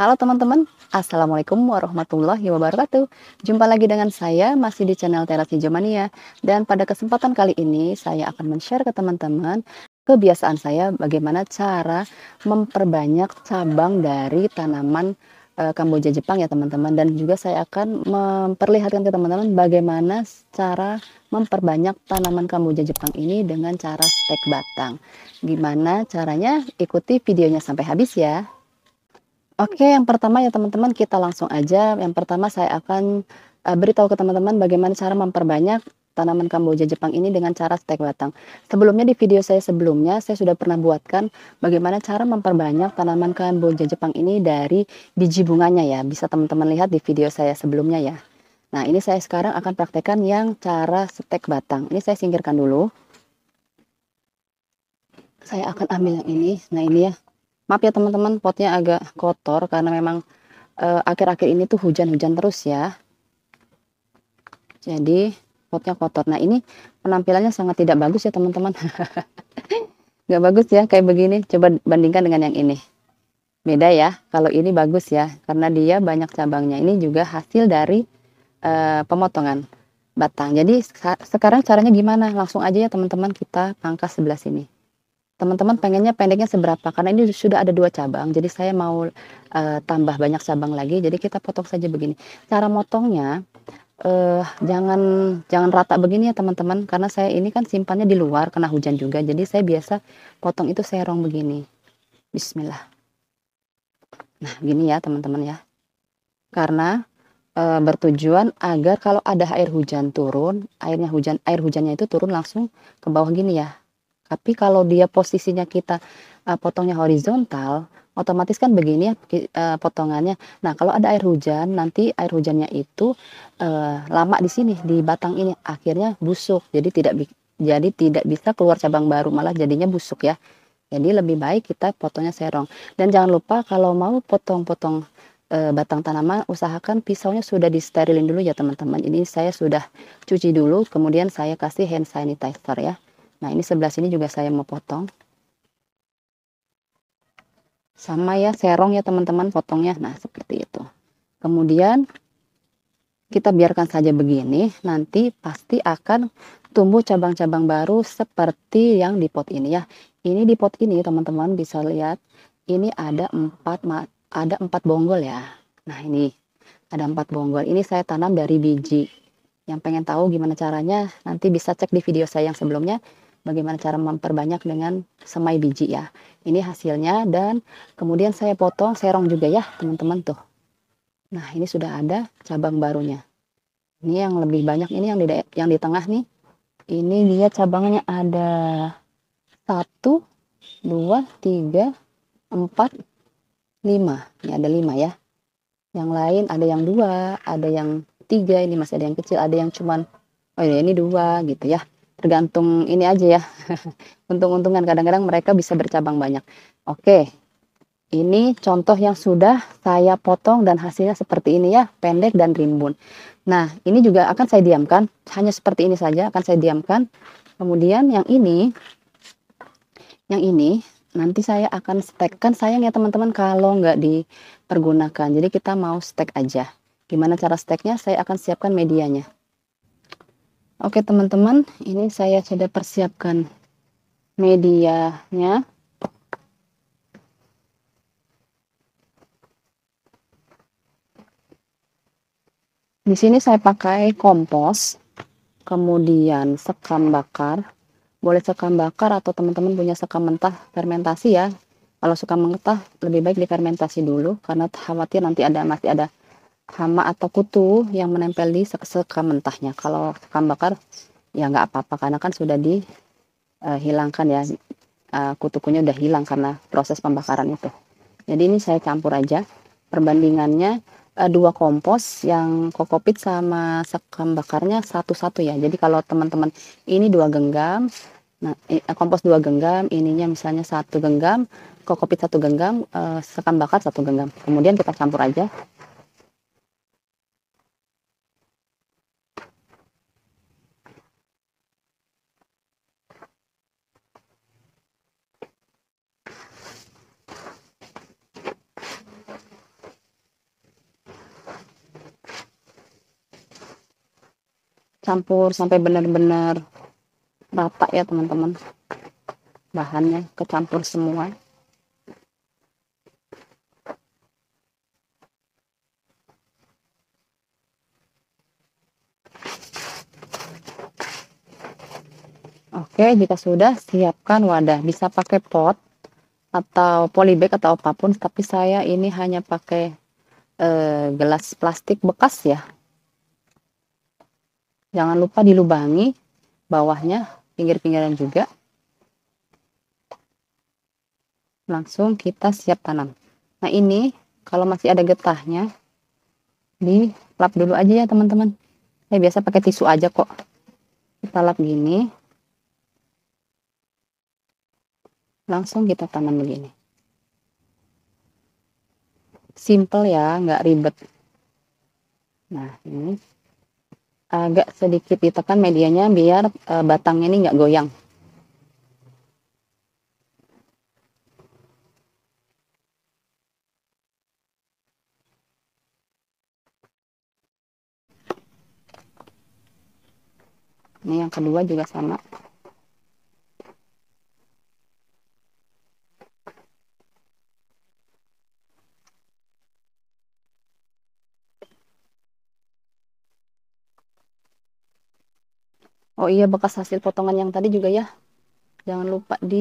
Halo teman-teman, Assalamualaikum warahmatullahi wabarakatuh. Jumpa lagi dengan saya masih di channel Teras Hijau dan pada kesempatan kali ini saya akan men-share ke teman-teman kebiasaan saya bagaimana cara memperbanyak cabang dari tanaman eh, Kamboja Jepang ya teman-teman dan juga saya akan memperlihatkan ke teman-teman bagaimana cara memperbanyak tanaman Kamboja Jepang ini dengan cara stek batang. Gimana caranya? Ikuti videonya sampai habis ya. Oke, yang pertama ya teman-teman kita langsung aja. Yang pertama saya akan uh, beritahu ke teman-teman bagaimana cara memperbanyak tanaman kamboja Jepang ini dengan cara stek batang. Sebelumnya di video saya sebelumnya saya sudah pernah buatkan bagaimana cara memperbanyak tanaman kamboja Jepang ini dari biji bunganya ya. Bisa teman-teman lihat di video saya sebelumnya ya. Nah, ini saya sekarang akan praktekkan yang cara stek batang. Ini saya singkirkan dulu. Saya akan ambil yang ini. Nah, ini ya maaf ya teman-teman potnya agak kotor karena memang eh, akhir-akhir eh, ini tuh hujan-hujan terus ya jadi potnya kotor nah ini penampilannya sangat tidak bagus ya teman-teman Gak bagus ya kayak begini coba bandingkan dengan yang ini beda ya kalau ini bagus ya karena dia banyak cabangnya ini juga hasil dari e, pemotongan batang jadi sekarang caranya gimana langsung aja ya teman-teman kita pangkas sebelah sini teman-teman pengennya pendeknya seberapa karena ini sudah ada dua cabang jadi saya mau uh, tambah banyak cabang lagi jadi kita potong saja begini cara motongnya uh, jangan jangan rata begini ya teman-teman karena saya ini kan simpannya di luar kena hujan juga jadi saya biasa potong itu serong begini Bismillah nah gini ya teman-teman ya karena e, bertujuan agar kalau ada air hujan turun airnya hujan air hujannya itu turun langsung ke bawah gini ya tapi kalau dia posisinya kita uh, potongnya horizontal, otomatis kan begini ya uh, potongannya. Nah, kalau ada air hujan, nanti air hujannya itu uh, lama di sini di batang ini, akhirnya busuk. Jadi tidak jadi tidak bisa keluar cabang baru, malah jadinya busuk ya. Jadi lebih baik kita potongnya serong. Dan jangan lupa kalau mau potong-potong batang tanaman, usahakan pisaunya sudah disterilin dulu ya teman-teman. Ini saya sudah cuci dulu, kemudian saya kasih hand sanitizer ya. Nah ini sebelah sini juga saya mau potong. Sama ya serong ya teman-teman potongnya. Nah seperti itu. Kemudian kita biarkan saja begini. Nanti pasti akan tumbuh cabang-cabang baru seperti yang di pot ini ya. Ini di pot ini teman-teman bisa lihat ini ada empat ada empat bonggol ya. Nah ini ada empat bonggol. Ini saya tanam dari biji. Yang pengen tahu gimana caranya nanti bisa cek di video saya yang sebelumnya bagaimana cara memperbanyak dengan semai biji ya. Ini hasilnya dan kemudian saya potong serong juga ya teman-teman tuh. Nah ini sudah ada cabang barunya. Ini yang lebih banyak ini yang di yang di tengah nih. Ini dia cabangnya ada satu, dua, tiga, empat, lima. Ini ada lima ya. Yang lain ada yang dua, ada yang tiga ini masih ada yang kecil, ada yang cuman oh ya, ini dua gitu ya tergantung ini aja ya. Untung-untungan kadang-kadang mereka bisa bercabang banyak. Oke. Ini contoh yang sudah saya potong dan hasilnya seperti ini ya, pendek dan rimbun. Nah, ini juga akan saya diamkan, hanya seperti ini saja akan saya diamkan. Kemudian yang ini yang ini nanti saya akan stek. Kan sayang ya teman-teman kalau nggak dipergunakan. Jadi kita mau stek aja. Gimana cara steknya? Saya akan siapkan medianya. Oke teman-teman, ini saya sudah persiapkan medianya. Di sini saya pakai kompos, kemudian sekam bakar. Boleh sekam bakar atau teman-teman punya sekam mentah fermentasi ya. Kalau suka mentah lebih baik difermentasi dulu karena khawatir nanti ada masih ada hama atau kutu yang menempel di sekam mentahnya. Kalau sekam bakar ya nggak apa-apa karena kan sudah dihilangkan eh, ya uh, kutukunya udah hilang karena proses pembakaran itu. Jadi ini saya campur aja perbandingannya uh, dua kompos yang kokopit sama sekam bakarnya satu-satu ya. Jadi kalau teman-teman ini dua genggam, nah kompos dua genggam, ininya misalnya satu genggam, kokopit satu genggam, uh, sekam bakar satu genggam. Kemudian kita campur aja campur sampai benar-benar rata ya teman-teman bahannya kecampur semua Oke, jika sudah siapkan wadah. Bisa pakai pot atau polybag atau apapun, tapi saya ini hanya pakai eh, gelas plastik bekas ya jangan lupa dilubangi bawahnya pinggir-pinggiran juga langsung kita siap tanam nah ini kalau masih ada getahnya di lap dulu aja ya teman-teman ya biasa pakai tisu aja kok kita lap gini langsung kita tanam begini simple ya nggak ribet nah ini agak eh, sedikit ditekan medianya biar uh, batangnya ini nggak goyang. Ini yang kedua juga sama. Oh iya bekas hasil potongan yang tadi juga ya. Jangan lupa di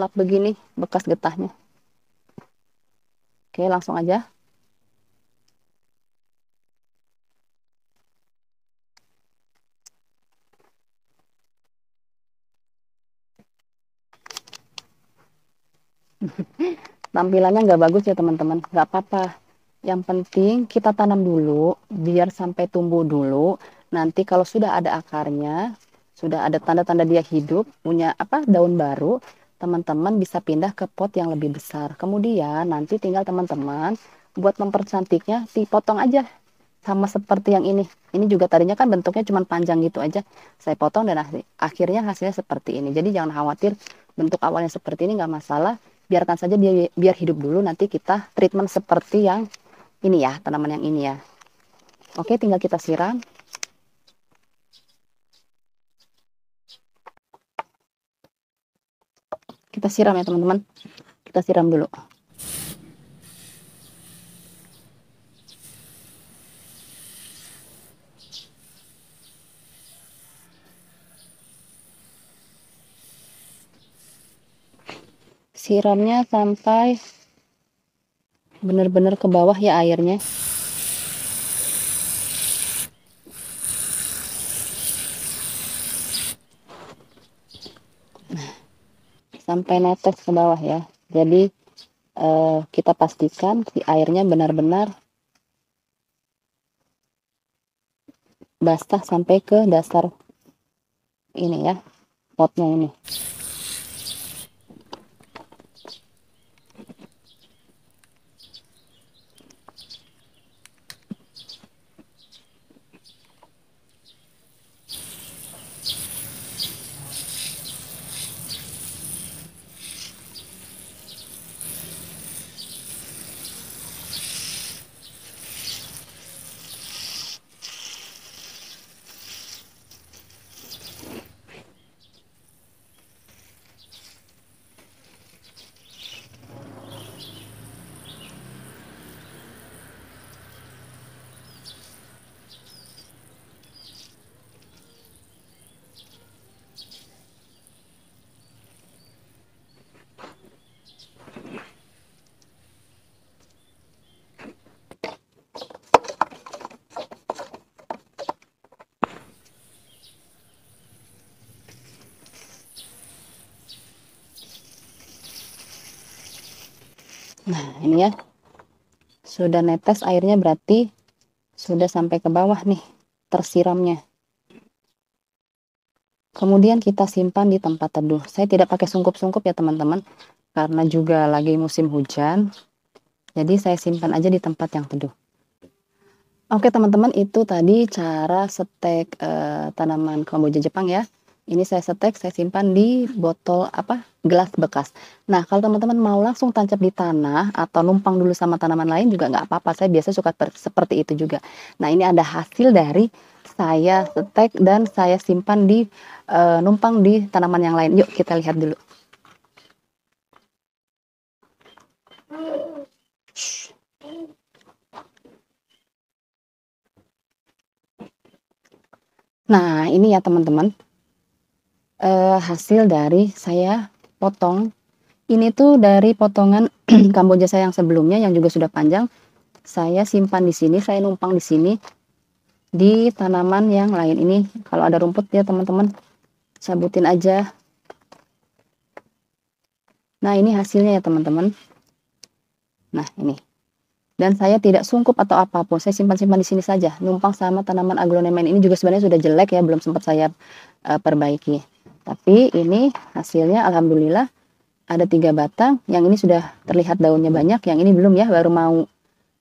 lap begini bekas getahnya. Oke, langsung aja. Tampilannya nggak bagus ya teman-teman, nggak apa-apa yang penting kita tanam dulu, biar sampai tumbuh dulu. Nanti kalau sudah ada akarnya, sudah ada tanda-tanda dia hidup, punya apa daun baru, teman-teman bisa pindah ke pot yang lebih besar. Kemudian nanti tinggal teman-teman buat mempercantiknya dipotong aja sama seperti yang ini. Ini juga tadinya kan bentuknya cuma panjang gitu aja. Saya potong dan akhirnya hasilnya seperti ini. Jadi jangan khawatir bentuk awalnya seperti ini nggak masalah. Biarkan saja dia biar hidup dulu nanti kita treatment seperti yang ini ya tanaman yang ini ya oke tinggal kita siram kita siram ya teman-teman kita siram dulu siramnya sampai benar-benar ke bawah ya airnya nah, sampai netes ke bawah ya jadi eh, kita pastikan si airnya benar-benar basah sampai ke dasar ini ya potnya ini Nah, ini ya. Sudah netes airnya berarti sudah sampai ke bawah nih tersiramnya. Kemudian kita simpan di tempat teduh. Saya tidak pakai sungkup-sungkup ya teman-teman, karena juga lagi musim hujan. Jadi saya simpan aja di tempat yang teduh. Oke teman-teman, itu tadi cara setek eh, tanaman kamboja Jepang ya ini saya setek, saya simpan di botol apa gelas bekas. Nah kalau teman-teman mau langsung tancap di tanah atau numpang dulu sama tanaman lain juga nggak apa-apa. Saya biasa suka seperti itu juga. Nah ini ada hasil dari saya setek dan saya simpan di e, numpang di tanaman yang lain. Yuk kita lihat dulu. Nah ini ya teman-teman uh, hasil dari saya potong, ini tuh dari potongan kamboja saya yang sebelumnya yang juga sudah panjang, saya simpan di sini, saya numpang di sini, di tanaman yang lain ini kalau ada rumput ya teman-teman, cabutin aja. Nah ini hasilnya ya teman-teman. Nah ini, dan saya tidak sungkup atau apapun saya simpan-simpan di sini saja, numpang sama tanaman aglonema ini juga sebenarnya sudah jelek ya belum sempat saya, uh, perbaiki. Tapi ini hasilnya alhamdulillah ada tiga batang, yang ini sudah terlihat daunnya banyak, yang ini belum ya, baru mau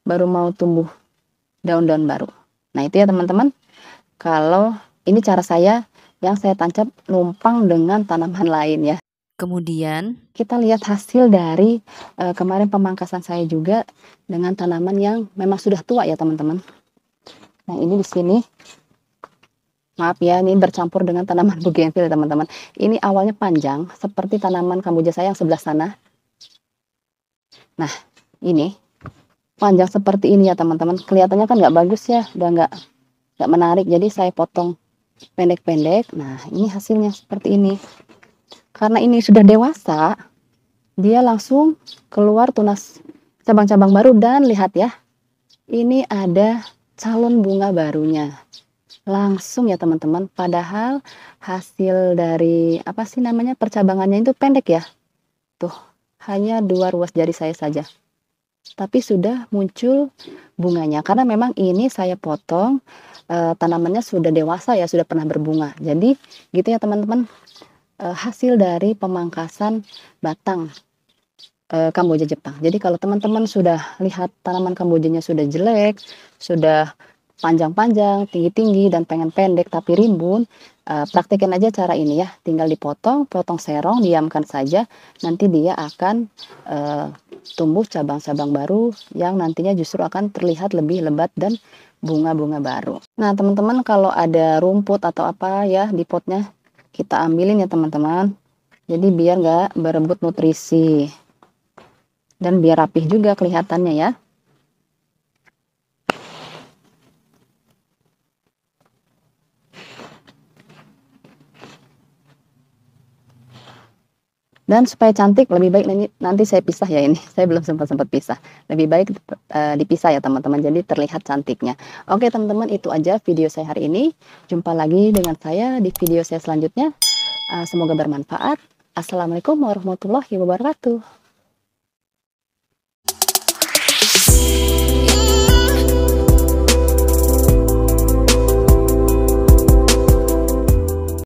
baru mau tumbuh daun-daun baru. Nah itu ya teman-teman. Kalau ini cara saya yang saya tancap numpang dengan tanaman lain ya. Kemudian kita lihat hasil dari e, kemarin pemangkasan saya juga dengan tanaman yang memang sudah tua ya teman-teman. Nah ini di sini maaf ya ini bercampur dengan tanaman bougainvillea teman-teman. Ini awalnya panjang seperti tanaman kamboja saya yang sebelah sana. Nah, ini panjang seperti ini ya teman-teman. Kelihatannya kan nggak bagus ya, udah nggak nggak menarik. Jadi saya potong pendek-pendek. Nah, ini hasilnya seperti ini. Karena ini sudah dewasa, dia langsung keluar tunas cabang-cabang baru dan lihat ya. Ini ada calon bunga barunya langsung ya teman-teman. Padahal hasil dari apa sih namanya percabangannya itu pendek ya. Tuh, hanya dua ruas jari saya saja. Tapi sudah muncul bunganya karena memang ini saya potong e, tanamannya sudah dewasa ya, sudah pernah berbunga. Jadi gitu ya teman-teman. E, hasil dari pemangkasan batang e, Kamboja Jepang. Jadi kalau teman-teman sudah lihat tanaman Kambojanya sudah jelek, sudah panjang-panjang, tinggi-tinggi, dan pengen pendek tapi rimbun, uh, praktekin aja cara ini ya. Tinggal dipotong, potong serong, diamkan saja. Nanti dia akan uh, tumbuh cabang-cabang baru yang nantinya justru akan terlihat lebih lebat dan bunga-bunga baru. Nah teman-teman kalau ada rumput atau apa ya di potnya kita ambilin ya teman-teman. Jadi biar nggak berebut nutrisi dan biar rapih juga kelihatannya ya. Dan supaya cantik lebih baik nanti, nanti saya pisah ya ini. Saya belum sempat sempat pisah. Lebih baik uh, dipisah ya teman-teman. Jadi terlihat cantiknya. Oke teman-teman itu aja video saya hari ini. Jumpa lagi dengan saya di video saya selanjutnya. Uh, semoga bermanfaat. Assalamualaikum warahmatullahi wabarakatuh.